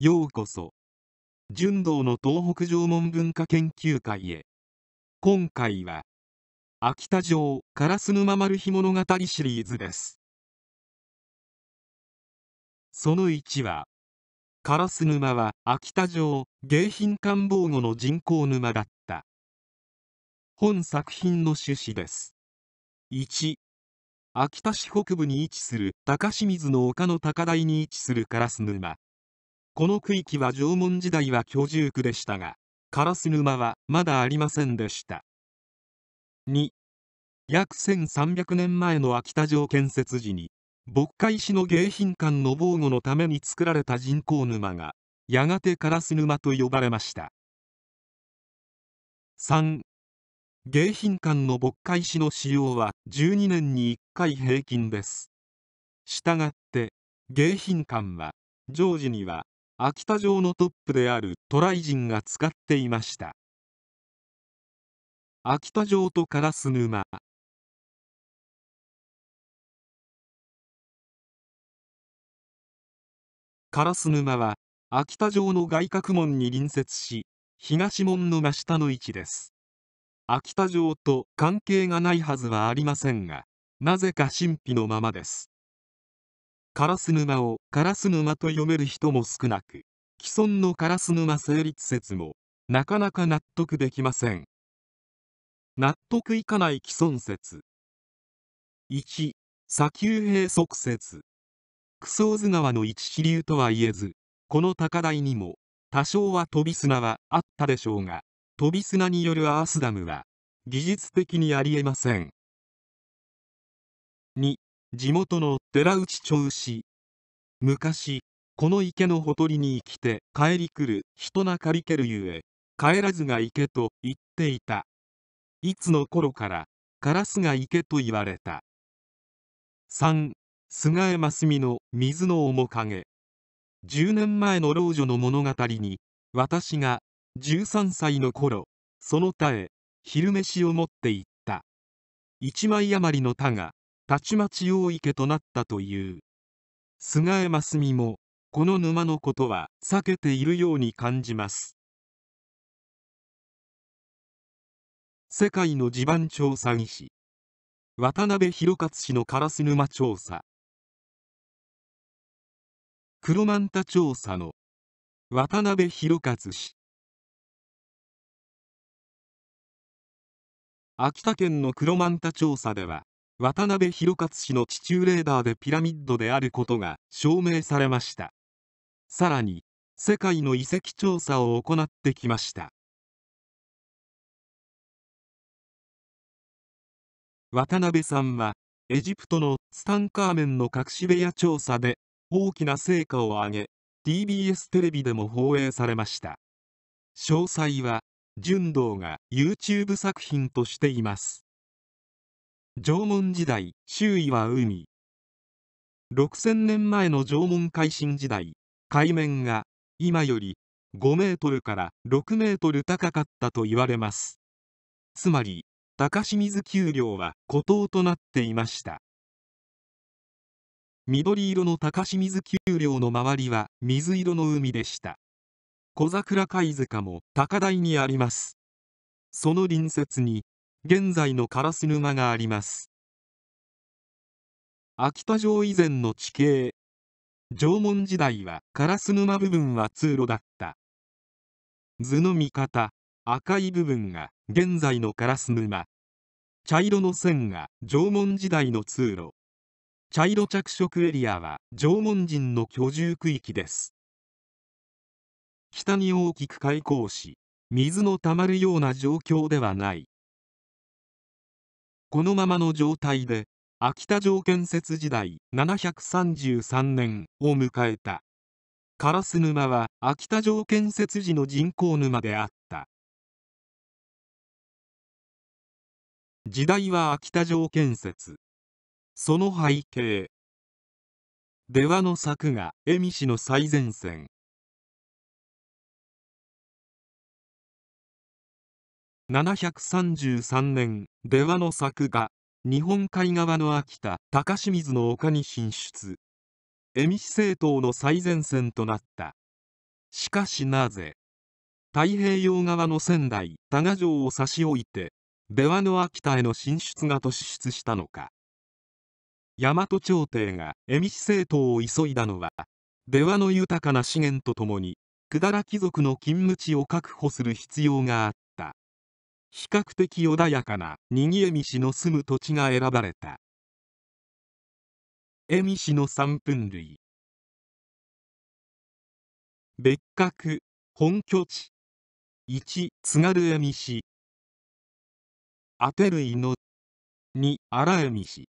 ようこそ純道の東北縄文文化研究会へ今回は秋田城烏沼丸日物語シリーズですその1は烏沼は秋田城迎賓館防護の人工沼だった本作品の趣旨です1秋田市北部に位置する高清水の丘の高台に位置する烏沼この区域は縄文時代は居住区でしたが烏沼はまだありませんでした2約1300年前の秋田城建設時に牧海市の迎賓館の防護のために作られた人工沼がやがて烏沼と呼ばれました3迎賓館の牧海市の使用は12年に1回平均ですしたがって迎賓館は常時には秋田城のトップである渡来人が使っていました秋田城と烏沼烏沼は秋田城の外郭門に隣接し東門の真下の位置です秋田城と関係がないはずはありませんがなぜか神秘のままですス沼を烏沼と読める人も少なく既存の烏沼成立説もなかなか納得できません納得いかない既存説1砂丘閉塞説クソーズ川の一支流とは言えずこの高台にも多少は飛び砂はあったでしょうが飛び砂によるアースダムは技術的にありえません2地元の寺内町牛昔この池のほとりに生きて帰り来る人なかりけるゆえ帰らずが池と言っていたいつの頃からカラスが池と言われた3菅江真澄の水の面影10年前の老女の物語に私が13歳の頃その他へ昼飯を持って行った一枚余りの他がたちまち大池となったという菅江真澄もこの沼のことは避けているように感じます世界の地盤調査技師渡辺弘勝氏の烏沼調査黒マンタ調査の渡辺弘勝氏秋田県の黒マンタ調査では渡辺博勝氏の地中レーダーでピラミッドであることが証明されましたさらに世界の遺跡調査を行ってきました渡辺さんはエジプトのツタンカーメンの隠し部屋調査で大きな成果を上げ TBS テレビでも放映されました詳細は純道が YouTube 作品としています縄文時代周囲は海6000年前の縄文海進時代海面が今より5メートルから6メートル高かったと言われますつまり高清水丘陵は孤島となっていました緑色の高清水丘陵の周りは水色の海でした小桜貝塚も高台にありますその隣接に現在の烏沼があります秋田城以前の地形縄文時代は烏沼部分は通路だった図の見方赤い部分が現在の烏沼茶色の線が縄文時代の通路茶色着色エリアは縄文人の居住区域です北に大きく開口し水のたまるような状況ではないこのままの状態で秋田城建設時代733年を迎えた烏沼は秋田城建設時の人口沼であった時代は秋田城建設その背景出羽の柵が蝦夷の最前線733年出羽の作が日本海側の秋田高清水の丘に進出蝦夷政党の最前線となったしかしなぜ太平洋側の仙台多賀城を差し置いて出羽の秋田への進出が突出したのか大和朝廷が蝦夷政党を急いだのは出羽の豊かな資源とともに百済貴族の勤務地を確保する必要があった比較的穏やかな賑江道の住む土地が選ばれた江道の三分類別格本拠地1津軽恵江道当て類の2荒江氏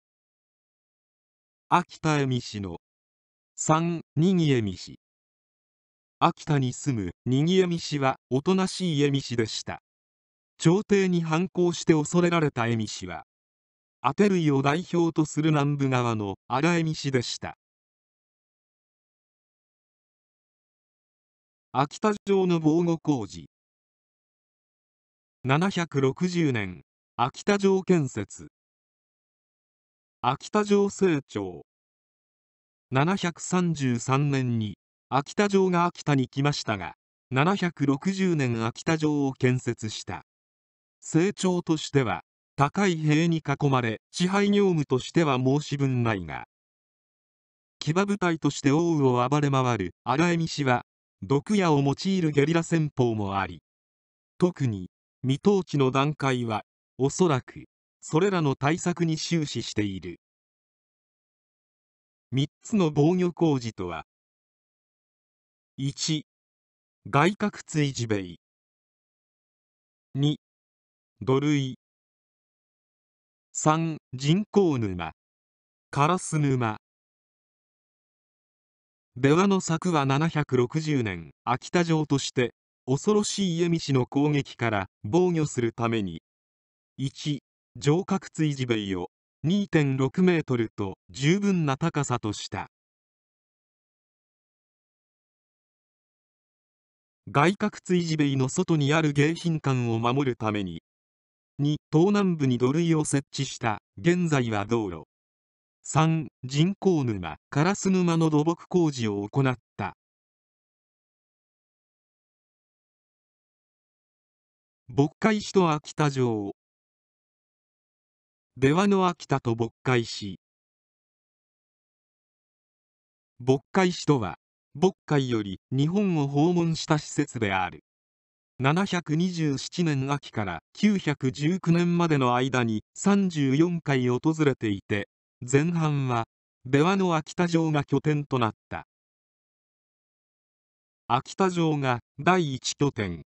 秋田恵美氏の3賑江道秋田に住む賑江道はおとなしい江道でした朝廷に反抗して恐れられた恵美氏はアテイを代表とする南部側の荒恵美氏でした秋田城の防護工事760年秋田城建設秋田城成長733年に秋田城が秋田に来ましたが760年秋田城を建設した成長としては高い塀に囲まれ支配業務としては申し分ないが騎馬部隊として王羽を暴れ回る荒江氏は毒矢を用いるゲリラ戦法もあり特に未統治の段階はおそらくそれらの対策に終始している3つの防御工事とは1外角追自米2土塁三人工沼烏沼出羽の作は760年秋田城として恐ろしい家氏の攻撃から防御するために1城郭追地塀を2.6メートルと十分な高さとした外郭追地塀の外にある迎賓館を守るために2東南部に土塁を設置した現在は道路3人工沼烏沼の土木工事を行った牧海市と秋田城出羽の秋田と牧海市牧海市とは牧海より日本を訪問した施設である727年秋から919年までの間に34回訪れていて前半は出羽の秋田城が拠点となった秋田城が第一拠点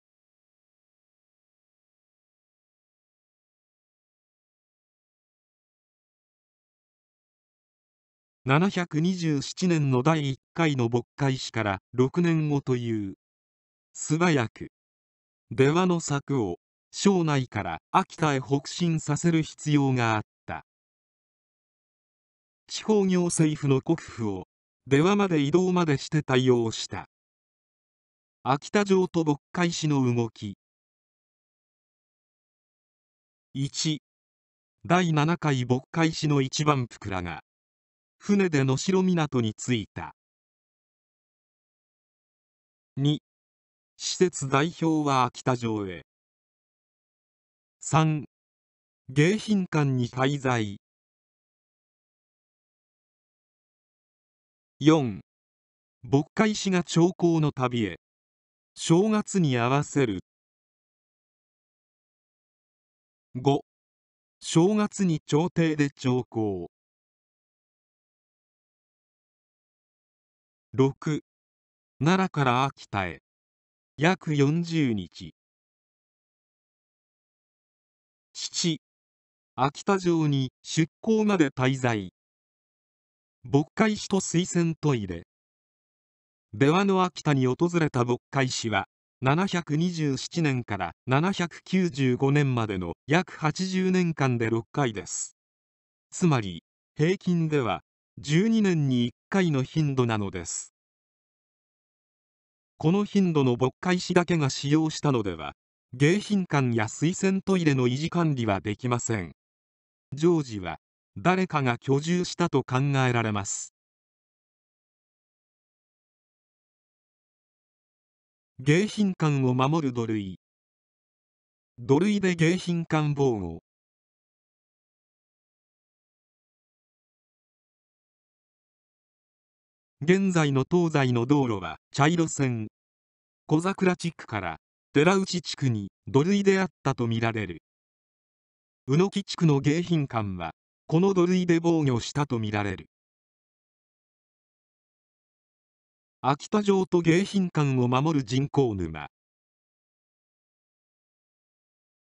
727年の第1回の勃開始から6年後という素早く出羽の策を省内から秋田へ北進させる必要があった地方行政府の国府を出羽まで移動までして対応した秋田城と牧海市の動き1第7回牧海市の一番福らが船で能代港に着いた2施設代表は秋田城へ3迎賓館に滞在4牧海市が長江の旅へ正月に合わせる5正月に朝廷で長江6奈良から秋田へ約40日7秋田城に出港まで滞在牧会師と推薦トイレ出羽の秋田に訪れた牧会師は727年から795年までの約80年間で6回ですつまり平均では12年に1回の頻度なのですこの頻度の牧会士だけが使用したのでは迎賓館や水洗トイレの維持管理はできませんージは誰かが居住したと考えられます迎賓館を守る土塁土塁で迎賓館防護現在の東西の道路は茶色線小桜地区から寺内地区に土塁であったとみられる宇野木地区の迎賓館はこの土塁で防御したとみられる秋田城と迎賓館を守る人工沼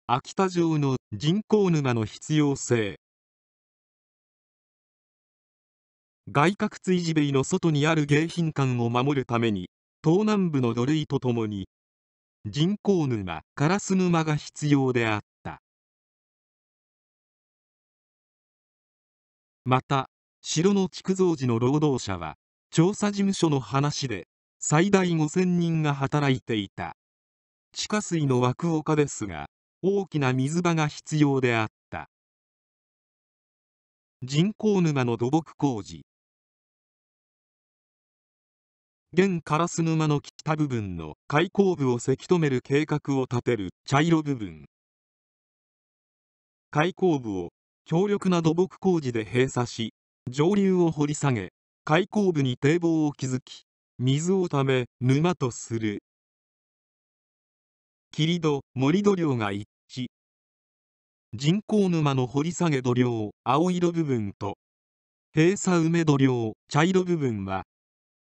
秋田城の人工沼の必要性外郭追事塀の外にある迎賓館を守るために東南部の土塁とともに人工沼烏沼が必要であったまた城の築造時の労働者は調査事務所の話で最大5000人が働いていた地下水の枠丘ですが大きな水場が必要であった人工沼の土木工事現カラス沼の北部分の開口部をせき止める計画を立てる茶色部分開口部を強力な土木工事で閉鎖し上流を掘り下げ開口部に堤防を築き水をため沼とする霧戸森戸量が一致人工沼の掘り下げ土量青色部分と閉鎖梅土量茶色部分は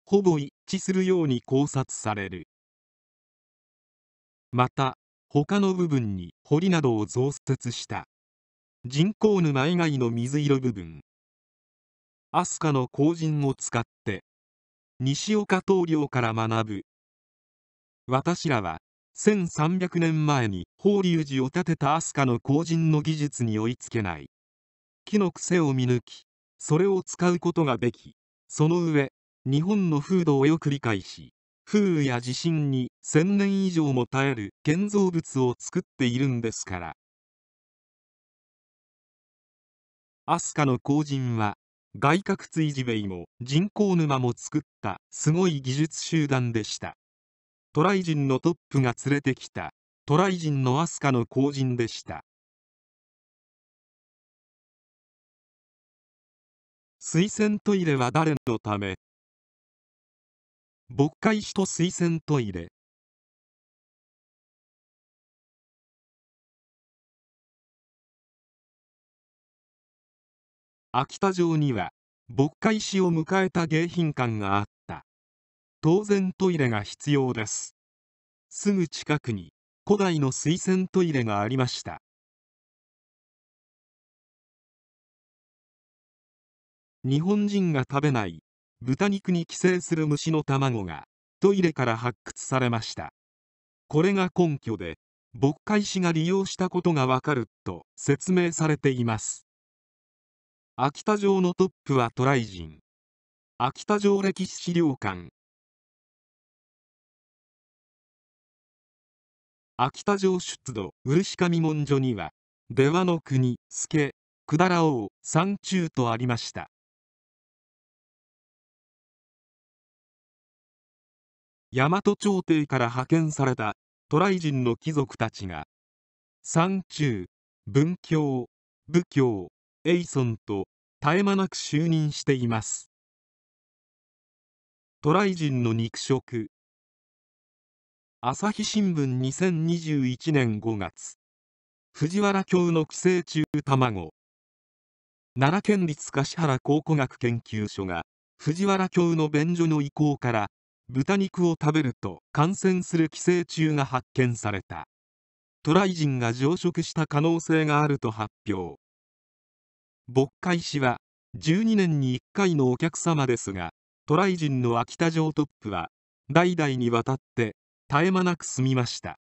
ほぼ一致するように考察されるまた他の部分に堀などを増設した人工沼以外の水色部分飛鳥の後人を使って西岡棟梁から学ぶ私らは1300年前に法隆寺を建てた飛鳥の後人の技術に追いつけない木の癖を見抜きそれを使うことができその上日本の風土をよく理解し風雨や地震に1000年以上も耐える建造物を作っているんですから飛鳥の後人は外郭追地塀も人工沼も作ったすごい技術集団でした渡来人のトップが連れてきた渡来人の飛鳥の後人でした水洗トイレは誰のため牧会師と推薦トイレ秋田城には牧会師を迎えた迎賓館があった当然トイレが必要ですすぐ近くに古代の水洗トイレがありました日本人が食べない豚肉に寄生する虫の卵がトイレから発掘されましたこれが根拠で牧会師が利用したことがわかると説明されています秋田城のトップは渡来人秋田城歴史資料館秋田城出土漆上文書には出羽の国助百済王山中とありました大和朝廷から派遣された渡来人の貴族たちが山中文教武教ソ尊と絶え間なく就任しています渡来人の肉食朝日新聞2021年5月藤原京の寄生虫卵奈良県立橿原考古学研究所が藤原京の便所の意向から豚肉を食べると感染する寄生虫が発見された渡来人が増殖した可能性があると発表牧会市は12年に1回のお客様ですが渡来人の秋田城トップは代々にわたって絶え間なく住みました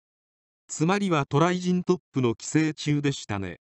つまりは渡来人トップの寄生虫でしたね